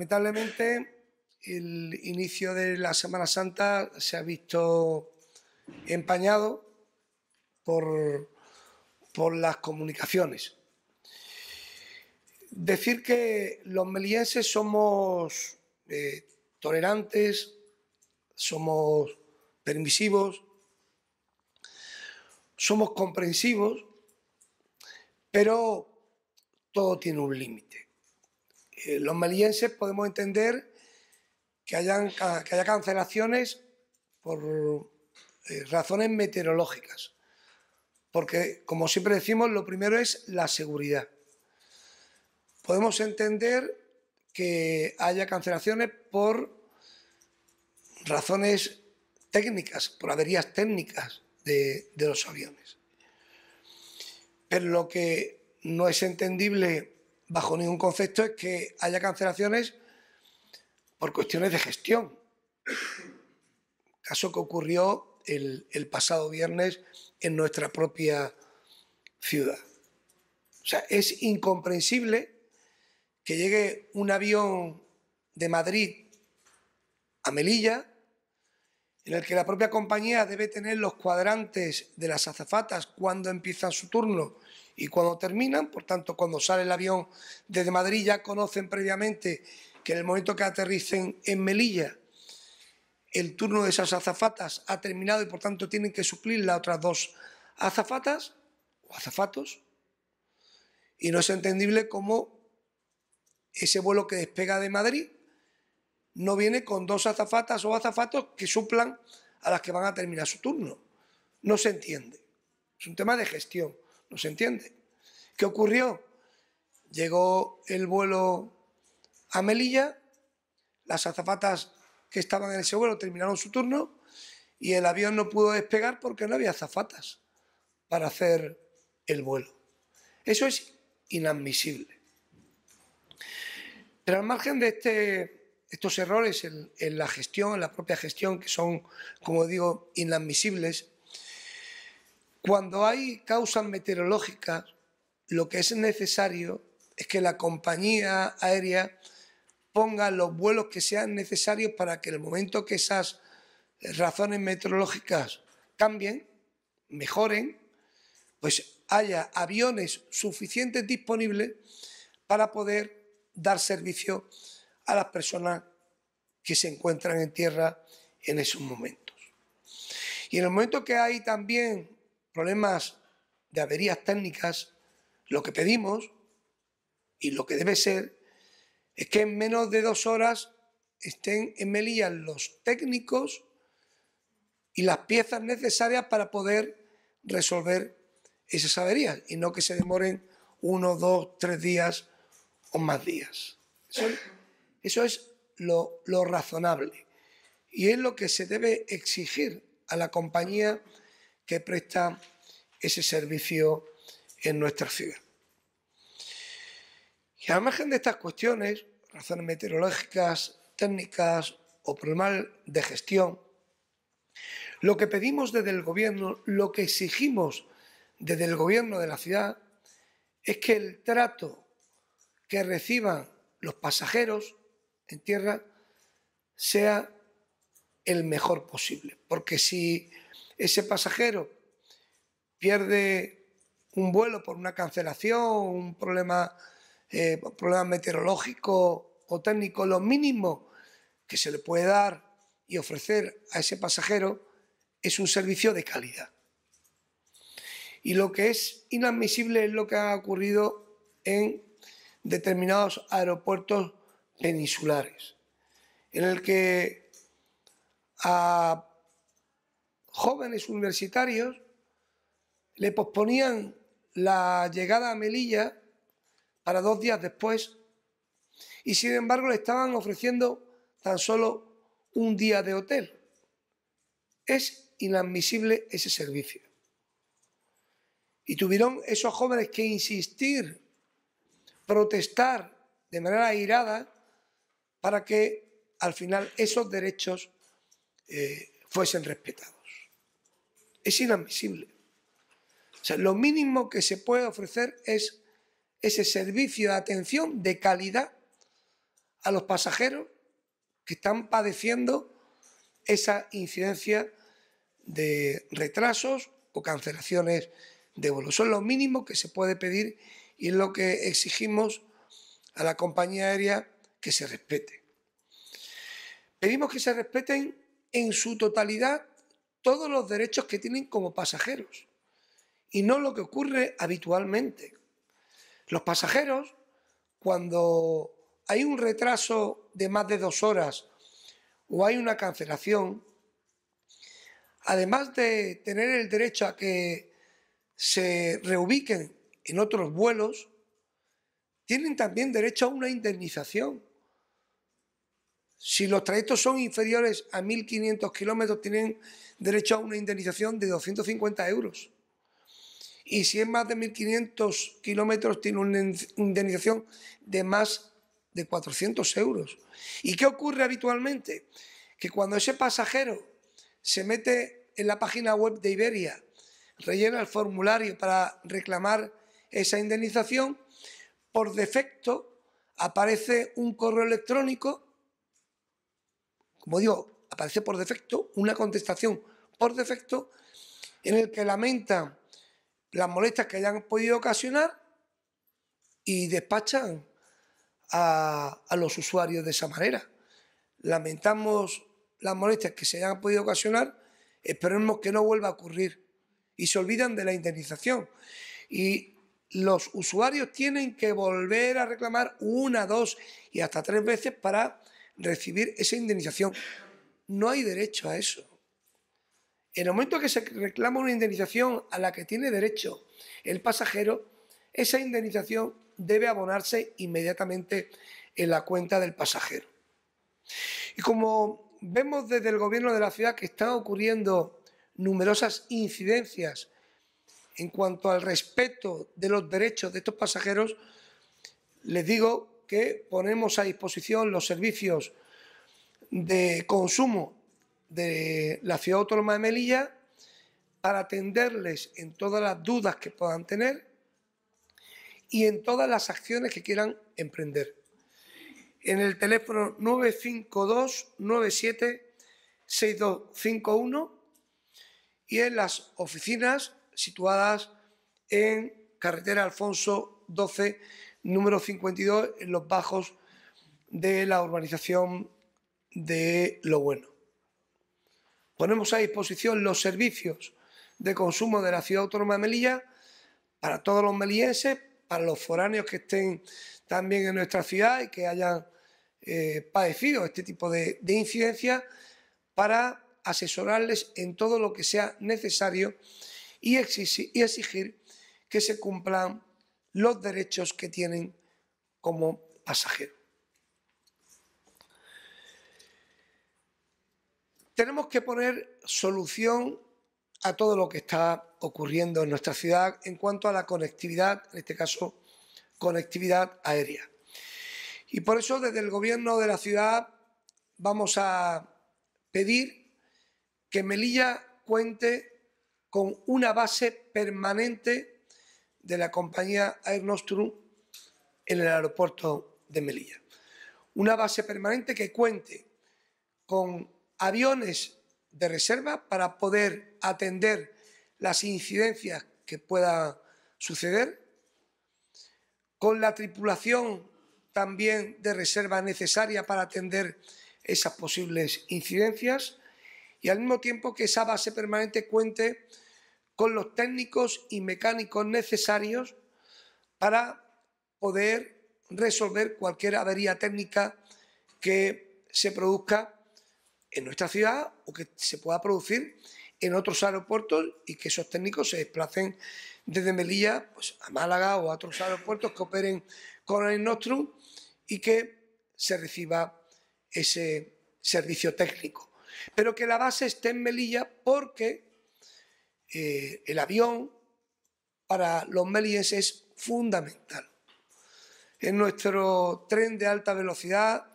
lamentablemente el inicio de la Semana Santa se ha visto empañado por, las comunicaciones. Decir que los melienses somos eh, tolerantes, somos permisivos, somos comprensivos, pero todo tiene un límite. Eh, los malienses podemos entender que, que haya cancelaciones por eh, razones meteorológicas. Porque, como siempre decimos, lo primero es la seguridad. Podemos entender que haya cancelaciones por razones técnicas, por averías técnicas de, de los aviones. Pero lo que no es entendible bajo ningún concepto es que haya cancelaciones por cuestiones de gestión. Caso que ocurrió el, pasado viernes en nuestra propia ciudad. O sea, es incomprensible que llegue un avión de Madrid a Melilla, en el que la propia compañía debe tener los cuadrantes de las azafatas cuando empieza su turno y cuando terminan, por tanto, cuando sale el avión desde Madrid, ya conocen previamente que en el momento que aterricen en Melilla, el turno de esas azafatas ha terminado y por tanto tienen que suplir las otras dos azafatas o azafatos. Y no es entendible cómo ese vuelo que despega de Madrid no viene con dos azafatas o azafatos que suplan a las que van a terminar su turno. No se entiende. Es un tema de gestión. ¿No se entiende? ¿Qué ocurrió? Llegó el vuelo a Melilla, las azafatas que estaban en ese vuelo terminaron su turno y el avión no pudo despegar porque no había azafatas para hacer el vuelo. Eso es inadmisible. Pero al margen de este, estos errores en, en la gestión, en la propia gestión, que son, como digo, inadmisibles, cuando hay causas meteorológicas, lo que es necesario es que la compañía aérea ponga los vuelos que sean necesarios para que en el momento que esas razones meteorológicas cambien, mejoren, pues haya aviones suficientes disponibles para poder dar servicio a las personas que se encuentran en tierra en esos momentos. Y en el momento que hay también problemas de averías técnicas, lo que pedimos y lo que debe ser es que en menos de dos horas estén en Melilla los técnicos y las piezas necesarias para poder resolver esas averías y no que se demoren uno, dos, tres días o más días. Eso, es lo razonable y es lo que se debe exigir a la compañía que presta ese servicio en nuestra ciudad. Y al margen de estas cuestiones, razones meteorológicas, técnicas o problemas de gestión, lo que pedimos desde el gobierno, lo que exigimos desde el gobierno de la ciudad, es que el trato que reciban los pasajeros en tierra sea el mejor posible. Porque si ese pasajero pierde un vuelo por una cancelación, un problema, eh, problema meteorológico o técnico, lo mínimo que se le puede dar y ofrecer a ese pasajero es un servicio de calidad. Y lo que es inadmisible es lo que ha ocurrido en determinados aeropuertos peninsulares, en el que a jóvenes universitarios le posponían la llegada a Melilla para dos días después y sin embargo le estaban ofreciendo tan solo un día de hotel. Es inadmisible ese servicio. Y tuvieron esos jóvenes que insistir, protestar de manera airada para que al final esos derechos eh, fuesen respetados es inadmisible. O sea, lo mínimo que se puede ofrecer es ese servicio de atención de calidad a los pasajeros que están padeciendo esa incidencia de retrasos o cancelaciones de vuelo. Son lo mínimo que se puede pedir y es lo que exigimos a la compañía aérea que se respete. Pedimos que se respeten en su totalidad todos los derechos que tienen como pasajeros y no lo que ocurre habitualmente. Los pasajeros, cuando hay un retraso de más de dos horas o hay una cancelación, además de tener el derecho a que se reubiquen en otros vuelos, tienen también derecho a una indemnización. Si los trayectos son inferiores a 1.500 kilómetros, tienen derecho a una indemnización de 250 euros. Y si es más de 1.500 kilómetros, tiene una indemnización de más de 400 euros. ¿Y qué ocurre habitualmente? Que cuando ese pasajero se mete en la página web de Iberia, rellena el formulario para reclamar esa indemnización, por defecto aparece un correo electrónico como digo, aparece por defecto una contestación por defecto en el que lamentan las molestias que hayan podido ocasionar y despachan a, los usuarios de esa manera. Lamentamos las molestias que se hayan podido ocasionar, esperemos que no vuelva a ocurrir y se olvidan de la indemnización. Y los usuarios tienen que volver a reclamar una, dos y hasta tres veces para recibir esa indemnización. No hay derecho a eso. En el momento que se reclama una indemnización a la que tiene derecho el pasajero, esa indemnización debe abonarse inmediatamente en la cuenta del pasajero. Y como vemos desde el gobierno de la ciudad que están ocurriendo numerosas incidencias en cuanto al respeto de los derechos de estos pasajeros, les digo que ponemos a disposición los servicios de consumo de la ciudad autónoma de Melilla para atenderles en todas las dudas que puedan tener y en todas las acciones que quieran emprender. En el teléfono 952 97 6251 y en las oficinas situadas en carretera Alfonso 12 número 52 en los bajos de la urbanización de Lo Bueno. Ponemos a disposición los servicios de consumo de la ciudad autónoma de Melilla para todos los melillenses, para los foráneos que estén también en nuestra ciudad y que hayan eh, padecido este tipo de, incidencias, para asesorarles en todo lo que sea necesario y exigir que se cumplan los derechos que tienen como pasajeros. Tenemos que poner solución a todo lo que está ocurriendo en nuestra ciudad en cuanto a la conectividad, en este caso conectividad aérea. Y por eso desde el gobierno de la ciudad vamos a pedir que Melilla cuente con una base permanente de la compañía Air Nostrum en el aeropuerto de Melilla. Una base permanente que cuente con aviones de reserva para poder atender las incidencias que puedan suceder, con la tripulación también de reserva necesaria para atender esas posibles incidencias y al mismo tiempo que esa base permanente cuente con los técnicos y mecánicos necesarios para poder resolver cualquier avería técnica que se produzca en nuestra ciudad o que se pueda producir en otros aeropuertos y que esos técnicos se desplacen desde Melilla pues, a Málaga o a otros aeropuertos que operen con el Nostrum y que se reciba ese servicio técnico. Pero que la base esté en Melilla porque eh, el avión para los melíes es fundamental. Es nuestro tren de alta velocidad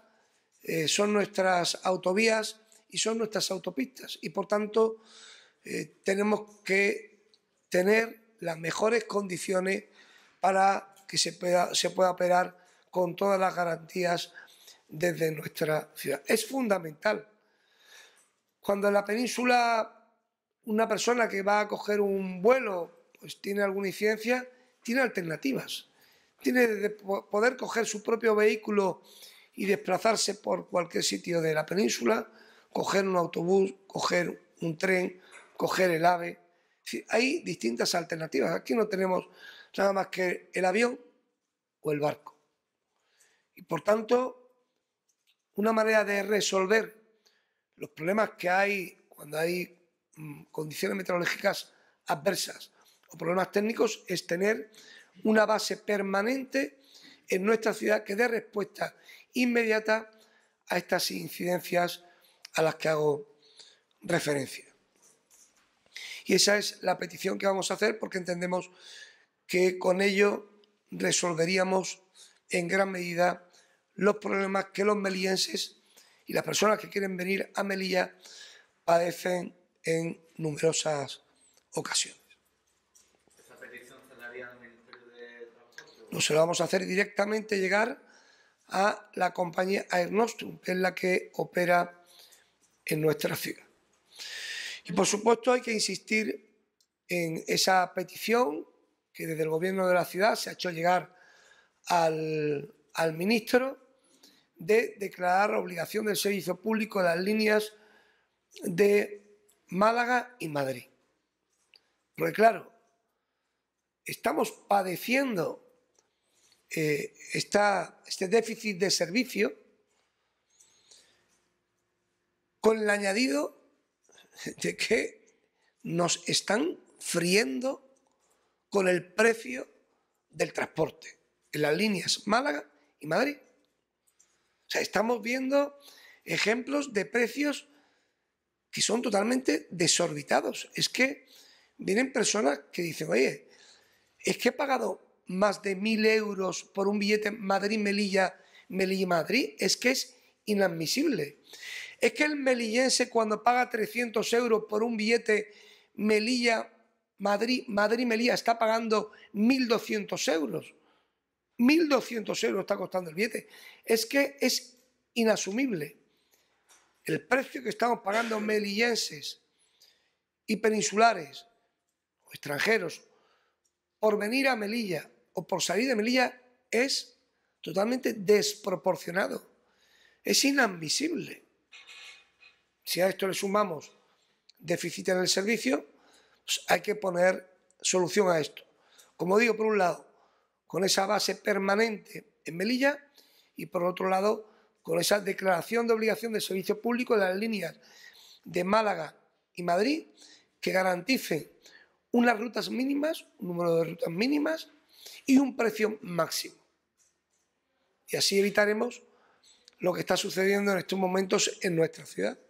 eh, son nuestras autovías y son nuestras autopistas y por tanto eh, tenemos que tener las mejores condiciones para que se pueda, se pueda operar con todas las garantías desde nuestra ciudad. Es fundamental. Cuando en la península una persona que va a coger un vuelo, pues tiene alguna incidencia, tiene alternativas. Tiene de poder coger su propio vehículo y desplazarse por cualquier sitio de la península, coger un autobús, coger un tren, coger el AVE. Hay distintas alternativas. Aquí no tenemos nada más que el avión o el barco. Y por tanto, una manera de resolver los problemas que hay cuando hay Mm, condiciones meteorológicas adversas o problemas técnicos es tener una base permanente en nuestra ciudad que dé respuesta inmediata a estas incidencias a las que hago referencia. Y esa es la petición que vamos a hacer porque entendemos que con ello resolveríamos en gran medida los problemas que los melienses y las personas que quieren venir a Melilla padecen en numerosas ocasiones. ¿Esa petición se al Ministerio No, se vamos a hacer directamente llegar a la compañía Aernostrum, que es la que opera en nuestra ciudad. Y por supuesto hay que insistir en esa petición que desde el gobierno de la ciudad se ha hecho llegar al, ministro de declarar obligación del servicio público de las líneas de Málaga y Madrid. Porque claro, estamos padeciendo eh, este déficit de servicio con el añadido de que nos están friendo con el precio del transporte en las líneas Málaga y Madrid. O sea, estamos viendo ejemplos de precios que son totalmente desorbitados. Es que vienen personas que dicen, oye, es que he pagado más de mil euros por un billete Madrid-Melilla, Melilla-Madrid. Es que es inadmisible. Es que el melillense cuando paga 300 euros por un billete Melilla, Madrid, Madrid-Melilla está pagando 1.200 euros. 1.200 euros está costando el billete. Es que es inasumible el precio que estamos pagando melillenses y peninsulares o extranjeros por venir a Melilla o por salir de Melilla es totalmente desproporcionado. Es inadmisible. Si a esto le sumamos déficit en el servicio, pues hay que poner solución a esto. Como digo, por un lado, con esa base permanente en Melilla y por otro lado, con esa declaración de obligación de servicio público de las líneas de Málaga y Madrid que garantice unas rutas mínimas, un número de rutas mínimas y un precio máximo. Y así evitaremos lo que está sucediendo en estos momentos en nuestra ciudad.